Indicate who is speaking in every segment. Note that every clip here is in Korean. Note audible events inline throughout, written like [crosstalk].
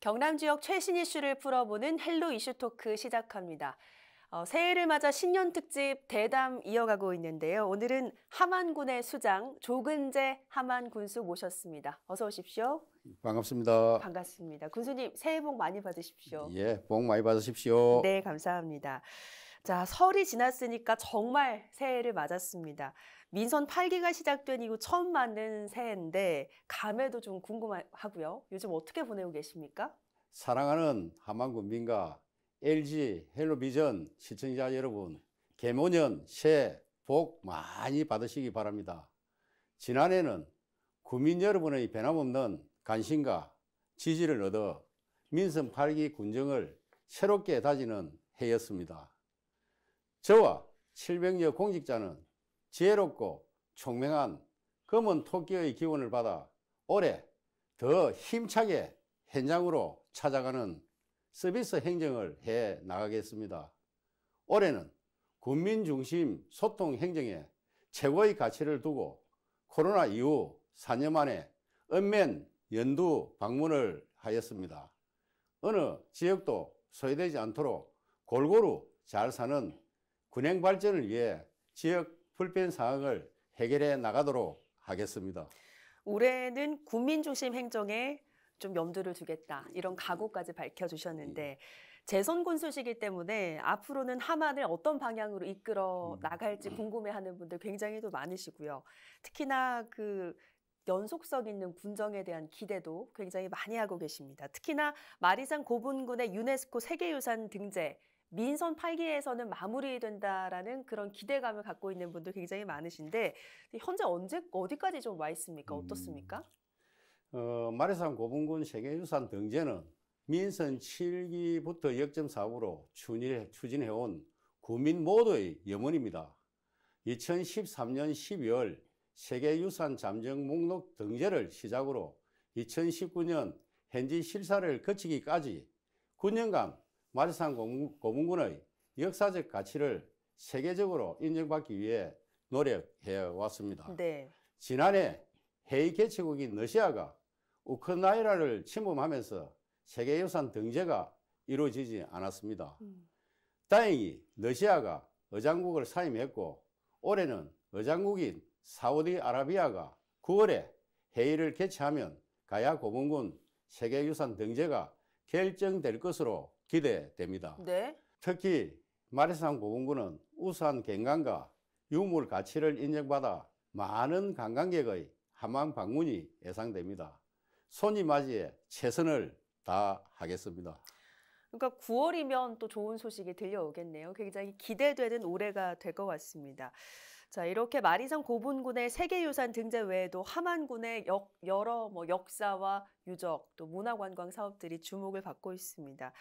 Speaker 1: 경남 지역 최신 이슈를 풀어보는 헬로 이슈 토크 시작합니다. 어, 새해를 맞아 신년 특집 대담 이어가고 있는데요. 오늘은 함안군의 수장 조근재 함안 군수 모셨습니다. 어서 오십시오.
Speaker 2: 반갑습니다.
Speaker 1: 반갑습니다. 군수님 새해 복 많이 받으십시오.
Speaker 2: 예, 복 많이 받으십시오. 네,
Speaker 1: 감사합니다. 자, 설이 지났으니까 정말 새해를 맞았습니다. 민선 8기가 시작된 이후 처음 맞는 새해인데 감회도좀 궁금하고요. 요즘 어떻게 보내고 계십니까?
Speaker 2: 사랑하는 한만군민과 LG 헬로비전 시청자 여러분, 개모년 새해 복 많이 받으시기 바랍니다. 지난해는 국민 여러분의 변함없는 관심과 지지를 얻어 민선 8기 군정을 새롭게 다지는 해였습니다. 저와 700여 공직자는 지혜롭고 총명한 검은 토끼의 기운을 받아 올해 더 힘차게 현장으로 찾아가는 서비스 행정을 해 나가겠습니다. 올해는 국민 중심 소통 행정에 최고의 가치를 두고 코로나 이후 4년 만에 읍면 연두 방문을 하였습니다. 어느 지역도 소외되지 않도록 골고루 잘 사는 군행 발전을 위해 지역 불편 사항을 해결해 나가도록 하겠습니다.
Speaker 1: 올해는 국민 중심 행정에 좀 염두를 두겠다 이런 각오까지 밝혀주셨는데 예. 재선 군수시기 때문에 앞으로는 하만을 어떤 방향으로 이끌어 음. 나갈지 음. 궁금해하는 분들 굉장히도 많으시고요. 특히나 그 연속성 있는 군정에 대한 기대도 굉장히 많이 하고 계십니다. 특히나 마리산 고분군의 유네스코 세계유산 등재 민선 8기에서는 마무리된다라는 그런 기대감을 갖고 있는 분들 굉장히 많으신데 현재 언제 어디까지 좀 와 있습니까? 어떻습니까?
Speaker 2: 음, 어, 마레산 고분군 세계유산 등재는 민선 7기부터 역점 사업으로 추진해, 온 국민 모두의 염원입니다. 2013년 12월 세계유산 잠정 목록 등재를 시작으로 2019년 현지 실사를 거치기까지 9년간 마지산 고문군의 역사적 가치를 세계적으로 인정받기 위해 노력해 왔습니다. 네. 지난해 해의 개최국인 러시아가 우크라이나를 침범하면서 세계유산 등재가 이루어지지 않았습니다. 음. 다행히 러시아가 의장국을 사임했고 올해는 의장국인 사우디아라비아가 9월에 회의를 개최하면 가야 고문군 세계유산 등재가 결정될 것으로 기대됩니다. 네. 특히 마리산 고분군은 우수한 경관과 유물 가치를 인정받아 많은 관광객의 함양 방문이 예상됩니다. 손님 맞이에 최선을 다하겠습니다.
Speaker 1: 그러니까 9월이면 또 좋은 소식이 들려오겠네요. 굉장히 기대되는 올해가 될 것 같습니다. 자, 이렇게 마리산 고분군의 세계유산 등재 외에도 함안군의 역, 여러 뭐 역사와 유적 또 문화관광 사업들이 주목을 받고 있습니다.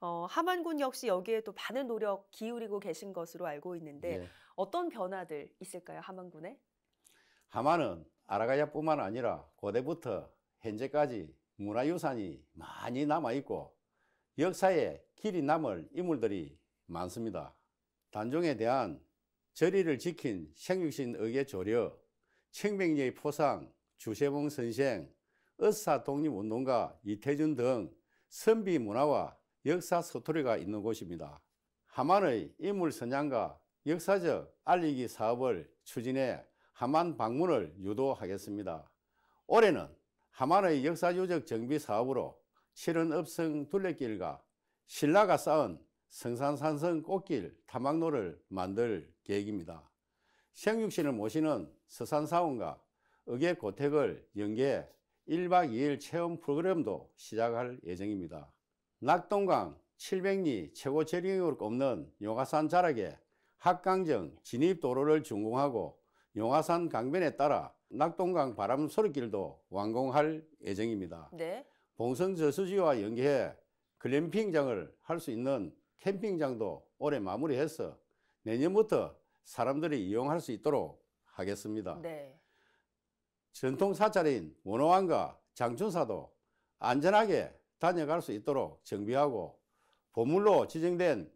Speaker 1: 어, 하만군 역시 여기에 또 많은 노력 기울이고 계신 것으로 알고 있는데 예. 어떤 변화들 있을까요, 하만군에?
Speaker 2: 하만은 아라가야뿐만 아니라 고대부터 현재까지 문화유산이 많이 남아있고 역사에 길이 남을 인물들이 많습니다. 단종에 대한 절의를 지킨 생육신 의계 조려, 청명리의 포상, 주세봉 선생, 어사 독립운동가 이태준 등 선비 문화와 역사 스토리가 있는 곳입니다. 하만의 인물 선양과 역사적 알리기 사업을 추진해 하만 방문을 유도하겠습니다. 올해는 하만의 역사유적 정비 사업으로 실은 읍성 둘레길과 신라가 쌓은 성산산성 꽃길 탐방로를 만들 계획입니다. 생육신을 모시는 서산사원과 의계 고택을 연계해 1박 2일 체험 프로그램도 시작할 예정입니다. 낙동강 700리 최고 재량으로 꼽는 용화산 자락에 학강정 진입도로를 준공하고 용화산 강변에 따라 낙동강 바람 소리길도 완공할 예정입니다. 네. 봉선 저수지와 연계해 글램핑장을 할 수 있는 캠핑장도 올해 마무리해서 내년부터 사람들이 이용할 수 있도록 하겠습니다. 네. 전통 사찰인 원호왕과 장춘사도 안전하게 다녀갈 수 있도록 정비하고 보물로 지정된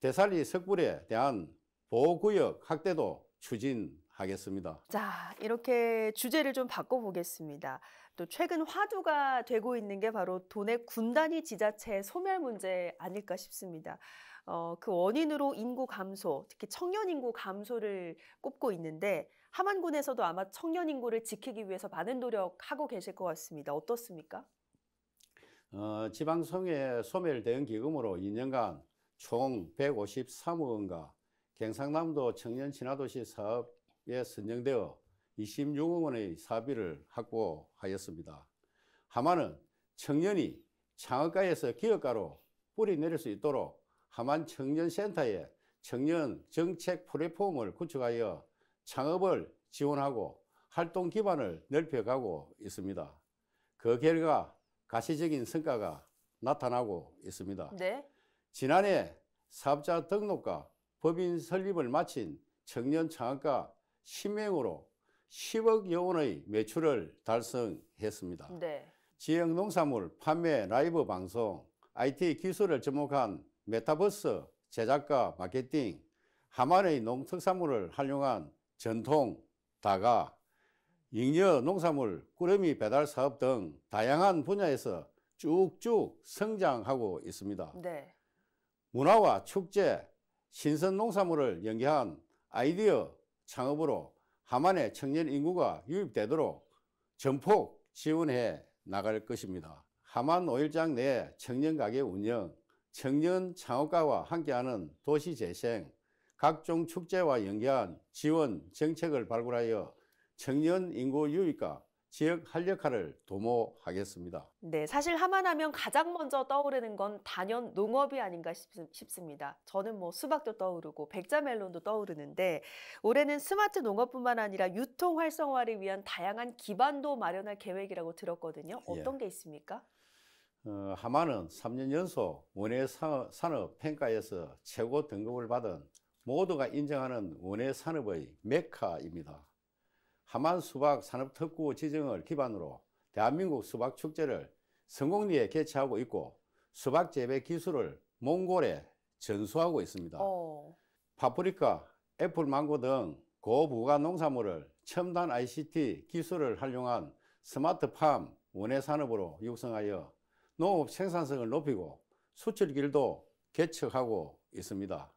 Speaker 2: 대살리 석굴에 대한 보호구역 확대도 추진하겠습니다.
Speaker 1: 자, 이렇게 주제를 좀 바꿔보겠습니다. 또 최근 화두가 되고 있는 게 바로 돈의 군단위 지자체 소멸 문제 아닐까 싶습니다. 어, 그 원인으로 인구 감소, 특히 청년 인구 감소를 꼽고 있는데 함안군에서도 아마 청년 인구를 지키기 위해서 많은 노력하고 계실 것 같습니다. 어떻습니까?
Speaker 2: 어, 지방성의 소멸 대응 기금으로 2년간 총 153억 원과 경상남도 청년 진화도시 사업에 선정되어 26억 원의 사비를 확보하였습니다. 하마는 청년이 창업가에서 기업가로 뿌리 내릴 수 있도록 하만 청년센터에 청년 정책 플랫폼을 구축하여 창업을 지원하고 활동 기반을 넓혀가고 있습니다. 그 결과 가시적인 성과가 나타나고 있습니다. 네. 지난해 사업자 등록과 법인 설립을 마친 청년 창업가 10명으로 10억여 원의 매출을 달성했습니다. 네. 지역 농산물 판매 라이브 방송, IT 기술을 접목한 메타버스 제작과 마케팅, 하만의 농특산물을 활용한 전통, 다가, 잉여, 농산물, 꾸러미 배달 사업 등 다양한 분야에서 쭉쭉 성장하고 있습니다. 네. 문화와 축제, 신선 농산물을 연계한 아이디어 창업으로 하만의 청년 인구가 유입되도록 전폭 지원해 나갈 것입니다. 하만 5일장 내 청년 가게 운영, 청년 창업가와 함께하는 도시 재생, 각종 축제와 연계한 지원 정책을 발굴하여 청년 인구 유입과 지역 활력화를 도모하겠습니다.
Speaker 1: 네, 사실 하만 하면 가장 먼저 떠오르는 건 단연 농업이 아닌가 싶, 습니다 저는 뭐 수박도 떠오르고 백자멜론도 떠오르는데 올해는 스마트 농업뿐만 아니라 유통 활성화를 위한 다양한 기반도 마련할 계획이라고 들었거든요. 예. 어떤 예. 게 있습니까?
Speaker 2: 어, 하만은 3년 연속 원예 산업 평가에서 최고 등급을 받은 모두가 인정하는 원예 산업의 메카입니다. 하만 수박 산업특구 지정을 기반으로 대한민국 수박 축제를 성공리에 개최하고 있고 수박 재배 기술을 몽골에 전수하고 있습니다. 어. 파프리카, 애플 망고 등 고부가 농산물을 첨단 ICT 기술을 활용한 스마트팜 원예 산업으로 육성하여 농업 생산성을 높이고 수출길도 개척하고 있습니다.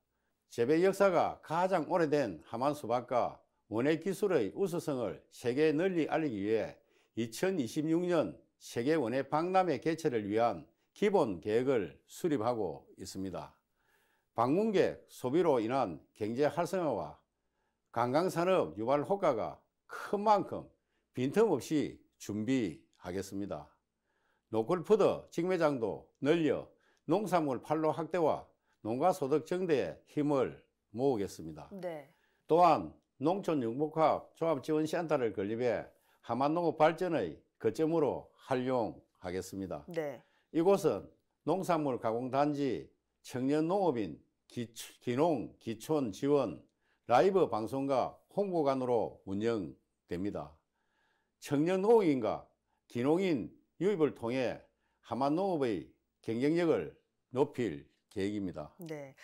Speaker 2: 재배 역사가 가장 오래된 하만 수박과 원예 기술의 우수성을 세계 에 널리 알리기 위해 2026년 세계 원예 박람회 개최를 위한 기본 계획을 수립하고 있습니다. 방문객 소비로 인한 경제 활성화와 관광산업 유발 효과가 큰 만큼 빈틈없이 준비하겠습니다. 노골푸드 직매장도 늘려 농산물 판로 확대와 농가소득 증대에 힘을 모으겠습니다. 네. 또한 농촌융복합 종합지원센터를 건립해 그 하만농업 발전의 거점으로 활용하겠습니다. 네. 이곳은 농산물 가공단지, 청년농업인, 기초, 기농, 기촌 지원, 라이브 방송과 홍보관으로 운영됩니다. 청년농업인과 기농인 유입을 통해 하만농업의 경쟁력을 높일 계획입니다.
Speaker 1: 네.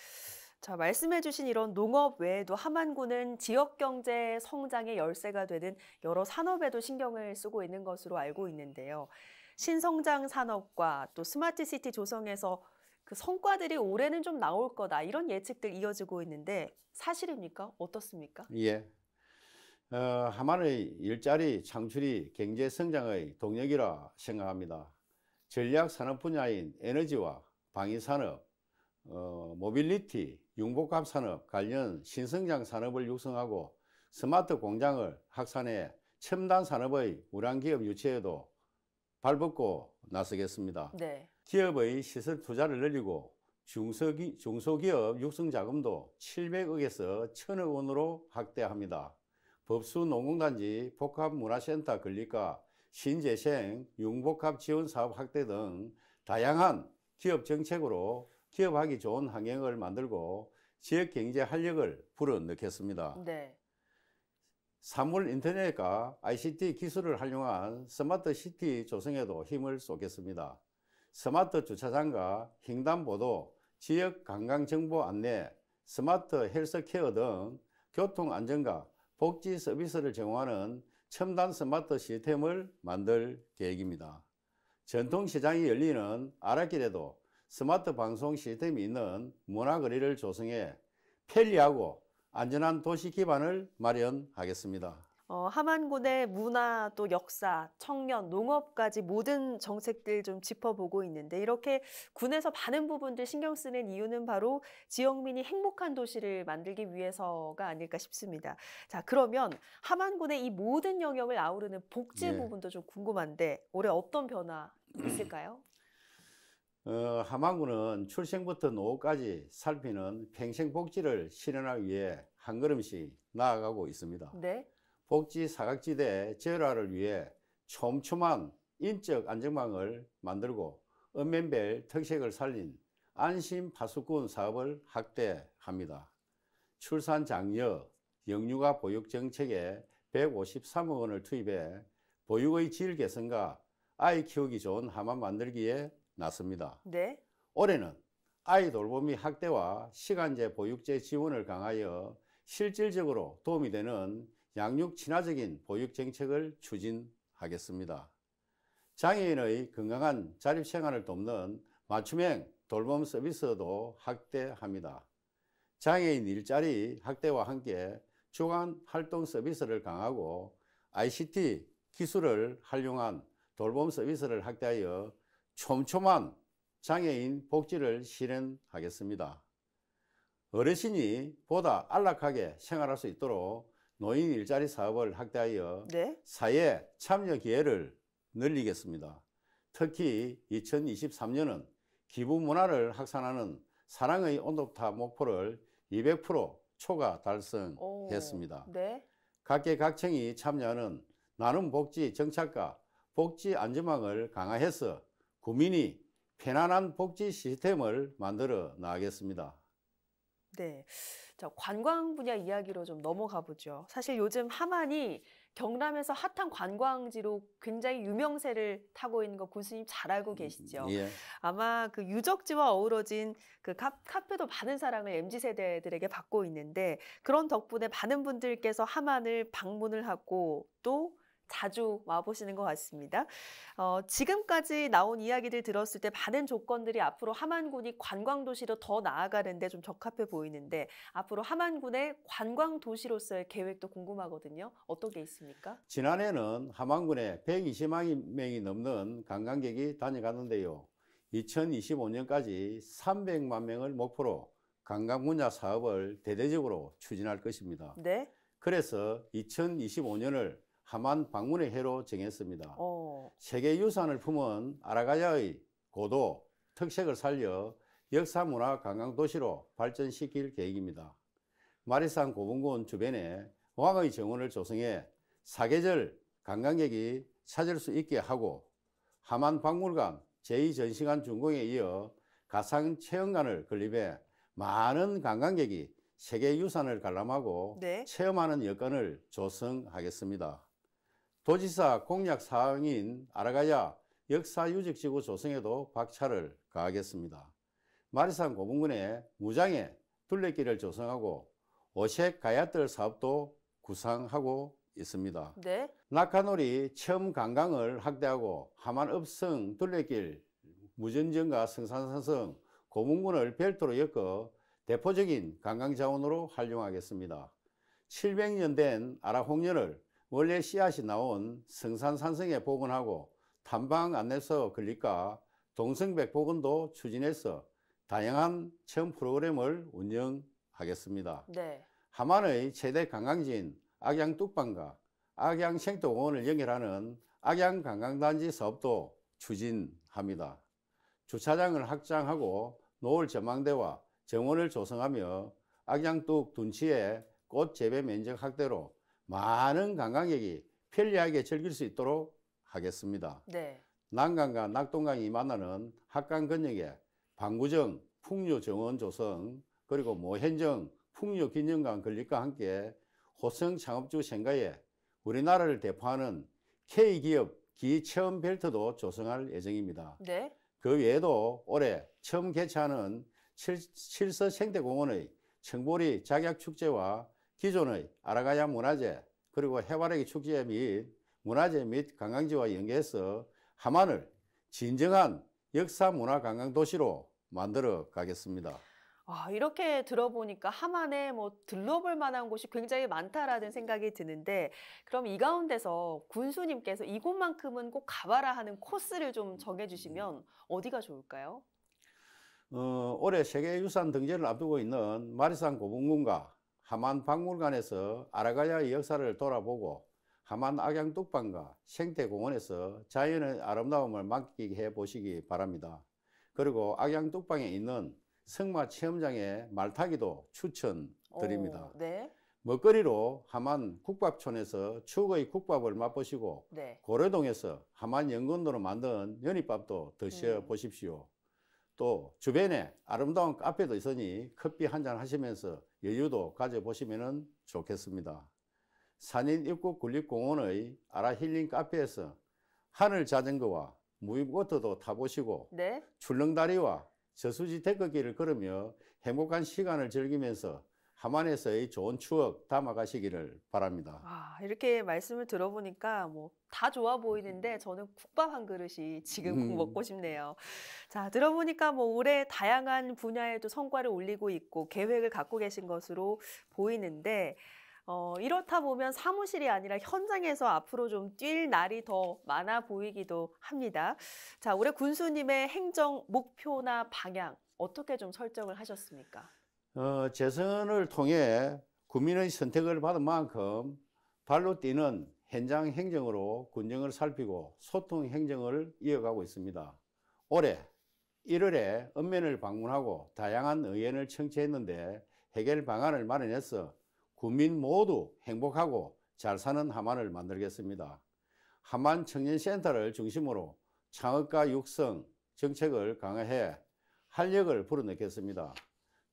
Speaker 1: 자, 말씀해주신 이런 농업 외에도 함안군은 지역 경제 성장의 열쇠가 되는 여러 산업에도 신경을 쓰고 있는 것으로 알고 있는데요. 신성장 산업과 또 스마트 시티 조성에서 그 성과들이 올해는 좀 나올 거다 이런 예측들 이어지고 있는데 사실입니까? 어떻습니까?
Speaker 2: 예. 어, 하만의 일자리 창출이 경제 성장의 동력이라 생각합니다. 전략 산업 분야인 에너지와 방위산업, 어, 모빌리티, 융복합 산업 관련 신성장 산업을 육성하고 스마트 공장을 확산해 첨단 산업의 우량기업 유치에도 발벗고 나서겠습니다. 네. 기업의 시설 투자를 늘리고 중소기, 중소기업 육성 자금도 700억에서 1000억 원으로 확대합니다. 법수 농공단지 복합문화센터 건립과 신재생, 융복합 지원 사업 확대 등 다양한 기업 정책으로 기업하기 좋은 환경을 만들고 지역 경제 활력을 불어넣겠습니다. 네. 3월 인터넷과 ICT 기술을 활용한 스마트 시티 조성에도 힘을 쏟겠습니다. 스마트 주차장과 횡단보도, 지역 관광 정보 안내, 스마트 헬스케어 등 교통 안전과 복지 서비스를 제공하는 첨단 스마트 시스템을 만들 계획입니다. 전통시장이 열리는 아라길에도 스마트 방송 시스템이 있는 문화거리를 조성해 편리하고 안전한 도시 기반을 마련하겠습니다.
Speaker 1: 어, 함안군의 문화 또 역사, 청년, 농업까지 모든 정책들 좀 짚어보고 있는데 이렇게 군에서 많은 부분들 신경 쓰는 이유는 바로 지역민이 행복한 도시를 만들기 위해서가 아닐까 싶습니다. 자 그러면 하만군의이 모든 영역을 아우르는 복지 예. 부분도 좀 궁금한데 올해 어떤 변화 [clears throat] 있을까요?
Speaker 2: 어, 하만군은 출생부터 노후까지 살피는 평생복지를 실현하기 위해 한 걸음씩 나아가고 있습니다. 네. 복지 사각지대 제어화를 위해 촘촘한 인적 안전망을 만들고 읍면별 특색을 살린 안심 파수꾼 사업을 확대합니다. 출산 장려, 영유아 보육 정책에 153억 원을 투입해 보육의 질 개선과 아이 키우기 좋은 하만 만들기에 났습니다. 네. 올해는 아이 돌봄이 학대와 시간제 보육제 지원을 강하여 실질적으로 도움이 되는 양육 친화적인 보육 정책을 추진하겠습니다. 장애인의 건강한 자립 생활을 돕는 맞춤형 돌봄 서비스도 확대합니다. 장애인 일자리 확대와 함께 주간 활동 서비스를 강하고 ICT 기술을 활용한 돌봄 서비스를 확대하여 촘촘한 장애인 복지를 실현하겠습니다. 어르신이 보다 안락하게 생활할 수 있도록 노인 일자리 사업을 확대하여 네? 사회 참여 기회를 늘리겠습니다. 특히 2023년은 기부 문화를 확산하는 사랑의 온도타 목표를 200% 초과 달성했습니다. 네? 각계각층이 참여하는 나눔 복지 정착과 복지 안전망을 강화해서 국민이 편안한 복지 시스템을 만들어 나가겠습니다.
Speaker 1: 네. 자, 관광 분야 이야기로 좀 넘어가 보죠. 사실 요즘 하만이 경남에서 핫한 관광지로 굉장히 유명세를 타고 있는 거 군수님 잘 알고 음, 계시죠. 예. 아마 그 유적지와 어우러진 그 카, 페도 많은 사랑을 mz 세대들에게 받고 있는데 그런 덕분에 많은 분들께서 하만을 방문을 하고 또 자주 와보시는 것 같습니다. 어, 지금까지 나온 이야기들 들었을 때 많은 조건들이 앞으로 함안군이 관광도시로 더 나아가는데 좀 적합해 보이는데 앞으로 함안군의 관광도시로서의 계획도 궁금하거든요. 어떤 게 있습니까?
Speaker 2: 지난해는 함안군에 120만 명이 넘는 관광객이 다녀갔는데요. 2025년까지 300만 명을 목표로 관광 분야 사업을 대대적으로 추진할 것입니다. 네. 그래서 2025년을 하만 방문의 해로 정했습니다. 오. 어. 세계 유산을 품은 아라가야의 고도 특색을 살려 역사 문화 관광 도시로 발전시킬 계획입니다. 마리산 고분군 주변에 왕의 정원을 조성해 사계절 관광객이 찾을 수 있게 하고 하만 박물관 제2전시관 준공에 이어 가상 체험관을 건립해 많은 관광객이 세계 유산을 관람하고 네. 체험하는 여건을 조성하겠습니다. 도지사 공약 사항인 아라가야 역사유적지구 조성에도 박차를 가하겠습니다. 마리산 고문군의 무장에 둘레길을 조성하고 오색 가야뜰 사업도 구상하고 있습니다. 네. 낙하놀이 체험 관광을 확대하고 하만읍성 둘레길 무전정과 성산산성 고문군을 별도로 엮어 대포적인 관광자원으로 활용하겠습니다. 700년 된 아라홍련을 원래 씨앗이 나온 성산산성에 복원하고 탐방 안내서 근립과 동성백 복원도 추진해서 다양한 체험 프로그램을 운영하겠습니다. 네. 하만의 최대 관광지인 악양 뚝방과 악양 생동원을 연결하는 악양 관광단지 사업도 추진합니다. 주차장을 확장하고 노을 전망대와 정원을 조성하며 악양뚝 둔치의 꽃 재배 면적 확대로 많은 관광객이 편리하게 즐길 수 있도록 하겠습니다. 네. 난강과 낙동강이 만나는 학강 근역에 방구정, 풍류 정원 조성, 그리고 모현정, 풍류 기념관 건립과 함께 호성 창업주 생가에 우리나라를 대표하는 K기업 기체험 벨트도 조성할 예정입니다. 네. 그 외에도 올해 처음 개최하는 칠서생태공원의 청보리 작약축제와 기존의 아라가야 문화재 그리고 해바라기 축제 및 문화재 및 관광지와 연계해서 하만을 진정한 역사 문화 관광 도시로 만들어 가겠습니다.
Speaker 1: 아, 이렇게 들어보니까 하만에 뭐 들러볼 만한 곳이 굉장히 많다라는 생각이 드는데 그럼 이 가운데서 군수님께서 이곳만큼은 꼭 가봐라 하는 코스를 좀 정해주시면 어디가 좋을까요?
Speaker 2: 어, 올해 세계유산 등재를 앞두고 있는 마리산 고분군과 하만 박물관에서 아라가야의 역사를 돌아보고 하만 악양뚝방과 생태공원에서 자연의 아름다움을 만끽해 보시기 바랍니다. 그리고 악양뚝방에 있는 승마 체험장의 말타기도 추천드립니다. 오, 네. 먹거리로 하만 국밥촌에서 추억의 국밥을 맛보시고 네. 고려동에서 하만 연근으로 만든 연잎밥도 드셔보십시오. 음. 또 주변에 아름다운 카페도 있으니 커피 한잔 하시면서 여유도 가져보시면 좋겠습니다. 산인 입구 군립공원의 아라 힐링 카페에서 하늘 자전거와 무인보트도 타보시고 네? 출렁다리와 저수지 데크길을 걸으며 행복한 시간을 즐기면서 하만에서의 좋은 추억 담아가시기를 바랍니다.
Speaker 1: 아, 이렇게 말씀을 들어보니까 뭐 다 좋아 보이는데 음. 저는 국밥 한 그릇이 지금 음. 먹고 싶네요. 자, 들어보니까 뭐 올해 다양한 분야에도 성과를 올리고 있고 계획을 갖고 계신 것으로 보이는데 어, 이렇다 보면 사무실이 아니라 현장에서 앞으로 좀 뛸 날이 더 많아 보이기도 합니다. 자, 올해 군수님의 행정 목표나 방향 어떻게 좀 설정을 하셨습니까?
Speaker 2: 어, 재선을 통해 국민의 선택을 받은 만큼 발로 뛰는 현장 행정으로 군정을 살피고 소통 행정을 이어가고 있습니다. 올해 1월에 읍면을 방문하고 다양한 의견을 청취했는데 해결 방안을 마련해서 국민 모두 행복하고 잘 사는 하만을 만들겠습니다. 하만 청년센터를 중심으로 창업과 육성 정책을 강화해 활력을 불어넣겠습니다.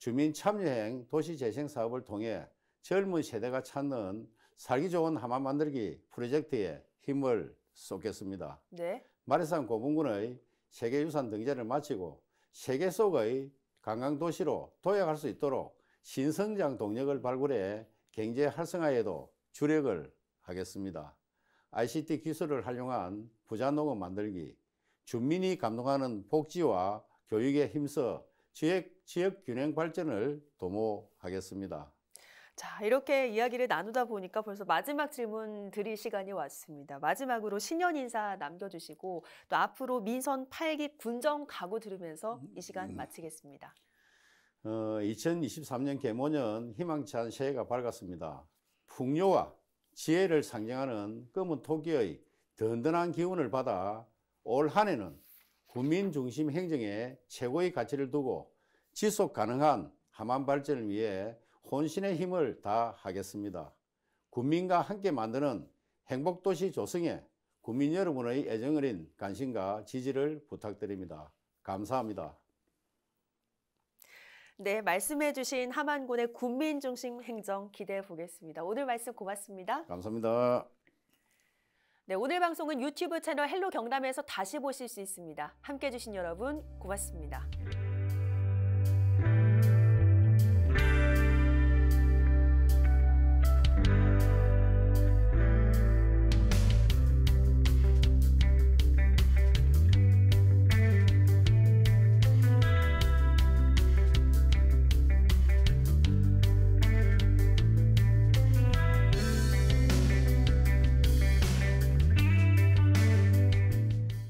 Speaker 2: 주민 참여행 도시 재생 사업을 통해 젊은 세대가 찾는 살기 좋은 하마 만들기 프로젝트에 힘을 쏟겠습니다. 네. 마레산 고분군의 세계유산 등재를 마치고 세계 속의 관광도시로 도약할 수 있도록 신성장 동력을 발굴해 경제 활성화에도 주력을 하겠습니다. ICT 기술을 활용한 부자 농업 만들기, 주민이 감동하는 복지와 교육에 힘써 지역 지역 균형 발전을 도모하겠습니다.
Speaker 1: 자, 이렇게 이야기를 나누다 보니까 벌써 마지막 질문 드릴 시간이 왔습니다. 마지막으로 신년 인사 남겨주시고 또 앞으로 민선 8기 군정 각오 들으면서 음, 이 시간 음. 마치겠습니다.
Speaker 2: 어, 2023년 개모년 희망찬 새해가 밝았습니다. 풍요와 지혜를 상징하는 검은 토끼의 든든한 기운을 받아 올한 해는 국민 중심 행정에 최고의 가치를 두고 지속 가능한 함안 발전을 위해 혼신의 힘을 다하겠습니다. 국민과 함께 만드는 행복도시 조성에 국민 여러분의 애정어린 관심과 지지를 부탁드립니다. 감사합니다.
Speaker 1: 네, 말씀해 주신 하만군의 국민 중심 행정 기대해 보겠습니다. 오늘 말씀 고맙습니다.
Speaker 2: 감사합니다.
Speaker 1: 네, 오늘 방송은 유튜브 채널 헬로 경남에서 다시 보실 수 있습니다. 함께 해 주신 여러분 고맙습니다.